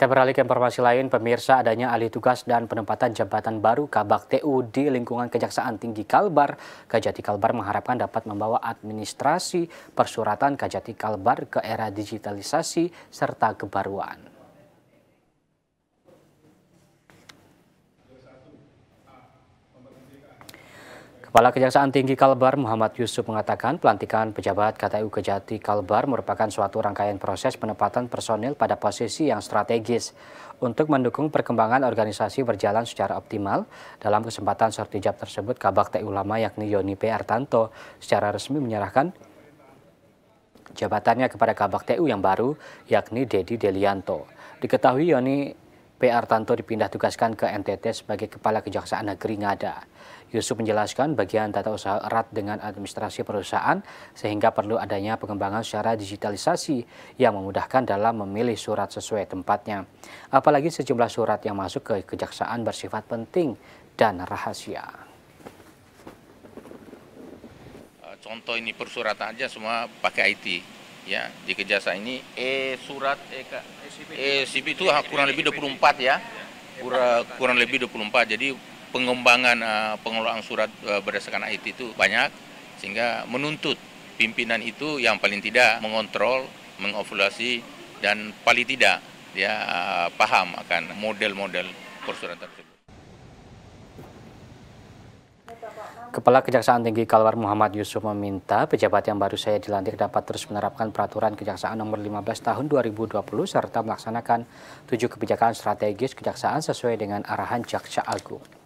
Kita beralih ke informasi lain, pemirsa adanya alih tugas dan penempatan jabatan baru Kabak TU di lingkungan Kejaksaan Tinggi Kalbar. Kajati Kalbar mengharapkan dapat membawa administrasi persuratan Kajati Kalbar ke era digitalisasi serta kebaruan. Kepala Kejaksaan Tinggi Kalbar Muhammad Yusuf mengatakan pelantikan pejabat KTU Kejati Kalbar merupakan suatu rangkaian proses penempatan personil pada posisi yang strategis untuk mendukung perkembangan organisasi berjalan secara optimal. Dalam kesempatan sortijab tersebut, Kabak TU Lama yakni Yoni P. Artanto secara resmi menyerahkan jabatannya kepada Kabak TU yang baru yakni Dedi Delianto. Diketahui Yoni PR Tanto dipindah tugaskan ke NTT sebagai Kepala Kejaksaan Negeri Ngada. Yusuf menjelaskan bagian tata usaha erat dengan administrasi perusahaan sehingga perlu adanya pengembangan secara digitalisasi yang memudahkan dalam memilih surat sesuai tempatnya. Apalagi sejumlah surat yang masuk ke kejaksaan bersifat penting dan rahasia eh, contoh ini persuratan aja semua pakai IT ya di Kejasa ini e surat e ECP itu e kurang e lebih 24 ya kurang kurang lebih 24 jadi pengembangan uh, pengelolaan surat berdasarkan IT itu banyak sehingga menuntut pimpinan itu yang paling tidak mengontrol mengevaluasi dan paling tidak dia paham akan model-model persuratan tersebut Kepala Kejaksaan Tinggi Kalbar Muhammad Yusuf meminta pejabat yang baru saya dilantik dapat terus menerapkan peraturan Kejaksaan nomor 15 tahun 2020 serta melaksanakan tujuh kebijakan strategis kejaksaan sesuai dengan arahan Jaksa Agung.